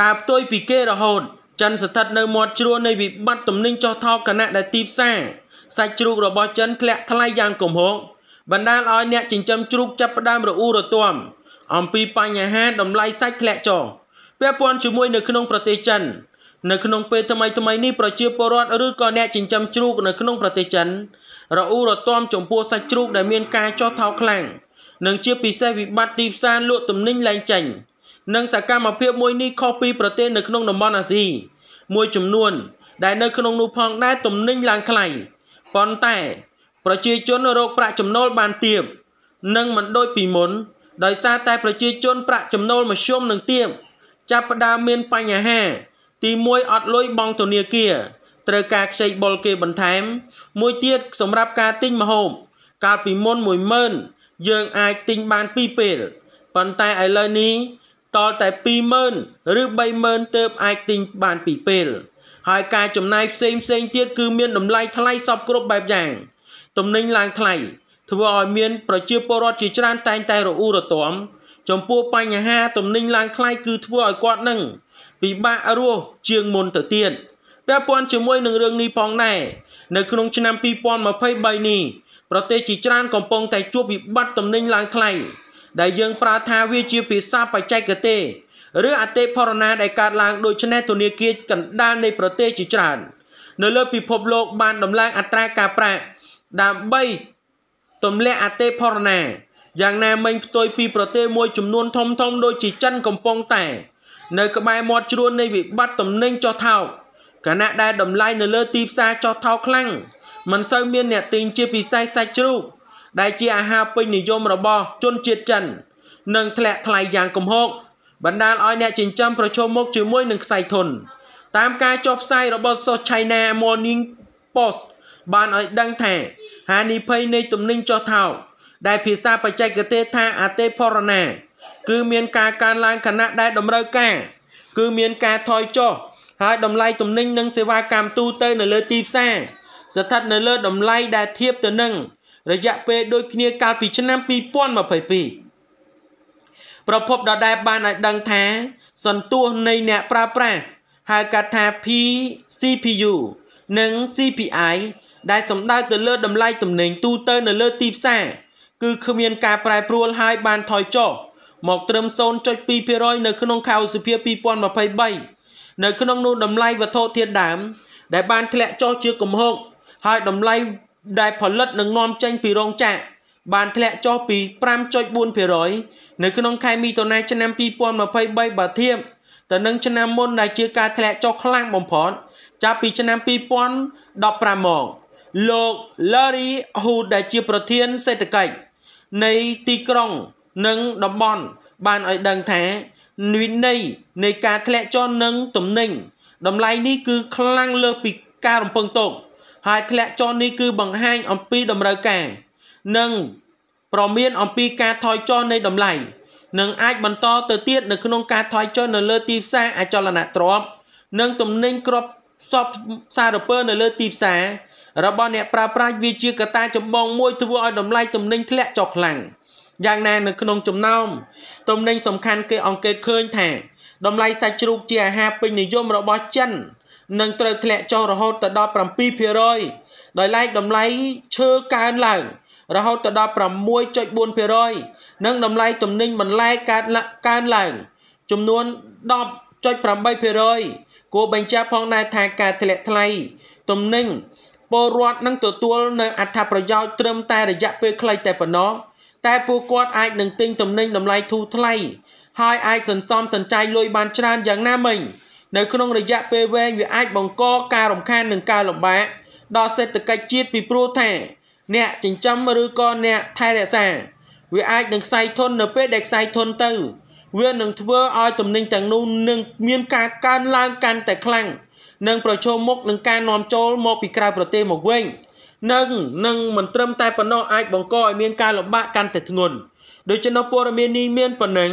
ដើរផ្ទុយពីគេរហូតចិនស្ថិតនៅមាត់ជ្រួលនៃវិបត្តិទំនិញចុះថោកគណៈដែលទីផ្សារសាច់ជ្រូករបស់ចិនធ្លាក់ថ្លៃយ៉ាងគំហុកបណ្ដាលឲ្យអ្នកចិញ្ចឹមជ្រូកចាប់ផ្ដើមរអ៊ូរទាំអំពីបញ្ហាតម្លៃសាច់ធ្លាក់ចុះពាក់ព័ន្ធជាមួយនៅក្នុងប្រទេសចិន នៅក្នុងពេលថ្មីថ្មីនេះប្រជាពលរដ្ឋឬក៏អ្នកចិញ្ចឹមជ្រូកនៅក្នុងប្រទេសចិនរអ៊ូរទាំចំពោះសាច់ជ្រូកដែលមានការចុះថោកខ្លាំងនិងជាពិសេសវិបត្តិទីផ្សារលក់ទំនិញឡើងចេញ។និងសកម្មភាពមួយនេះខុសពីប្រទេសនៅក្នុងតំបន់អាស៊ីមួយចំនួន ដែលនៅក្នុងនោះផងដែរទំនិញឡើងថ្លៃប៉ុន្តែ ប្រជាជនរកប្រាក់ចំណូលបានទាបនិងមិនដូចពីមុនដោយសារតែប្រជាជនប្រាក់ចំណូលមធ្យមនិងទាបចាប់ផ្ដើមមានបញ្ហា ទី1អត់លុយបង់ធនាគារត្រូវការខ្ចីបុលគេបន្ថែម មួយទៀតសម្រាប់ការទិញម្ហូបកាលពីមុន10000យើងអាចទិញបាន2ពេលប៉ុន្តែឥឡូវនេះតលតែ20000ឬ30000ទើបអាចទិញបានពីពេល ហើយការចំណាយផ្សេងផ្សេងទៀតគឺមានតម្លៃថ្លៃសពគ្រប់បែបយ៉ាងទំនិញឡើងថ្លៃធ្វើឲ្យមានប្រជាពលរដ្ឋជាច្រើន តែងតែរអ៊ូរទាំចំពោះបញ្ហាទំនិញឡើងថ្លៃគឺធ្វើឲ្យគាត់នឹងពិបាករស់ ជាងមុនទៅទៀតពាក់ព័ន្ធជាមួយនឹងរឿងនេះផងដែរនៅក្នុងឆ្នាំ2023នេះប្រទេសជាច្រើនកំពុងតែជួបវិបត្តិទំនិញឡើងថ្លៃដែលយើងប្រើថាវាជាភាសាបច្ចេកទេសឬអតិផរណាដែលកើតឡើង ដូចនេះធនាគារកណ្ដាលនៃ ប្រទេសជាច្រើន នៅលើពិភពលោក បានដំឡើងអត្រាការប្រាក់ដើម្បីទម្លាក់អតិផរណាយ៉ាងណាមិញផ្ទុយពីប្រទេសមួយចំនួនធំធំដូចជាចិនកំពុងតែនៅក្បែរមាត់ជ្រួននៃវិបត្តិទំនិញចុះថោកគណៈដែលតម្លៃនៅលើ ទីផ្សារចុះថោកខ្លាំងមិនសូវមានអ្នកទិញជាពិសេសសាច់ជ្រូកដែលជាអាហារពេញនិយមរបស់ជនជាតិចិននិងធ្លាក់ថ្លៃយ៉ាងគំហុកបណ្ដាលឲ្យអ្នកចិញ្ចឹមប្រឈមមុខជាមួយនឹងខ្សែធនតាមការចុះផ្សាយរបស់ South China Morning Post បានឲ្យដឹងថាហានិភ័យនៃទំនិញចុះថោកដែលភាសាបច្ចេកទេសថាអតិផរណា គឺមានការកើនឡើងខណៈដែលតម្រូវការ គឺមានការថយចុះហើយតម្លៃទំនិញនិងសេវាកម្មទូទៅនៅលើទីផ្សារស្ថិតនៅលើតម្លៃដែលធៀបទៅនឹងរយៈពេលដូចគ្នាកាលពីឆ្នាំ2022ប្រភពដដែលបានឲ្យដឹងថាសន្ទុះនៃអ្នកប្រើប្រាស់ហៅកាត់ថា P CPU និង CPI ដែលសំដៅទៅលើតម្លៃទំនិញទូទៅ នៅលើ ទីផ្សារគឺគ្មានការប្រែប្រួលហើយបានថយចុះមកត្រឹម0.2%នៅក្នុងខែឧសភា2023នៅក្នុងនោះតម្លៃវត្ថុធាតុដើមដែលបានធ្លាក់ចុះជាគំហុកហើយតម្លៃដែលផលិតនិងនាំចេញពីរោងចក្របានធ្លាក់ចុះពី5.4%នៅក្នុងខែមិថុនាឆ្នាំ2023បើធៀបទៅនឹងឆ្នាំមុនដែលជាការធ្លាក់ចុះខ្លាំងបំផុតចាប់ពីឆ្នាំ2015មកលោក Larry Hood ដែលជាប្រធានសេដ្ឋកិច្ចនៃទីក្រុងនិងតំបន់បានឲ្យដឹងថាវិន័យនៃការធ្លាក់ចុះនឹងទំនិញតម្លៃនេះគឺខ្លាំងលើសពីការរំពឹងទុកហើយធ្លាក់ចុះនេះគឺបង្ហាញអំពីតម្រូវការ និង ប្រមាន អំពីការថយចុះនៃតម្លៃនឹងអាចបន្តទៅទៀតនៅក្នុងការថយចុះនៅលើទីផ្សារអចលនទ្រព្យនិងទំនិញគ្រាប់សពសារពើនៅលើទីផ្សារ របស់អ្នកប្រើប្រាស់វាជាកត្តាចម្បងមួយធ្វើឲ្យតម្លៃទំនិញធ្លាក់ចុះខ្លាំងយ៉ាងណានៅក្នុងចំណោមទំនិញសំខាន់គេ អង្កេតឃើញថាតម្លៃសាច់ជ្រូកជាអាហារពេញនិយមរបស់ចិននឹងត្រូវធ្លាក់ចុះរហូតដល់7%ដោយឡែកតម្លៃឈើកើនឡើងរហូតដល់6.4%និងតម្លៃទំនិញបន្លែកើតកើនឡើង ចំនួន10.8%គួរបញ្ជាក់ផងដែរថាការធ្លាក់ថ្លៃទំនិញពលរដ្ឋនឹងទទួលនៅអត្ថប្រយោជន៍ត្រឹមតែរយៈពេលខ្លីតែប៉ុណ្ណោះតែពួកគាត់អាចនឹងទិញទំនិញតម្លៃធូរថ្លៃហើយអាចសន្សំសន្ចាយលុយបានច្រើនយ៉ាងណាមិញ។នៅក្នុងរយៈពេលវែងវាអាចបង្កការរំខាននិងការលំបាកដល់សេដ្ឋកិច្ចជាតិពីព្រោះថាអ្នកចិញ្ចឹមឬក៏អ្នកថែរក្សា វាអាចនឹងខ្សែធននៅពេលដែលខ្សែធនទៅ វានឹងធ្វើឲ្យទំនិញទាំងនោះនឹងមានការកើនឡើងកាន់តែខ្លាំងនិងប្រឈមមុខនឹងការនាំចូលមកពីក្រៅប្រទេសមកវិញនិងនឹងមិនត្រឹមតែប៉ុណ្ណោះអាចបង្កឲ្យមានការលំបាកកាន់តែធ្ងន់ដូច្នេះព័ត៌មាននេះមានប៉ុណ្ណឹង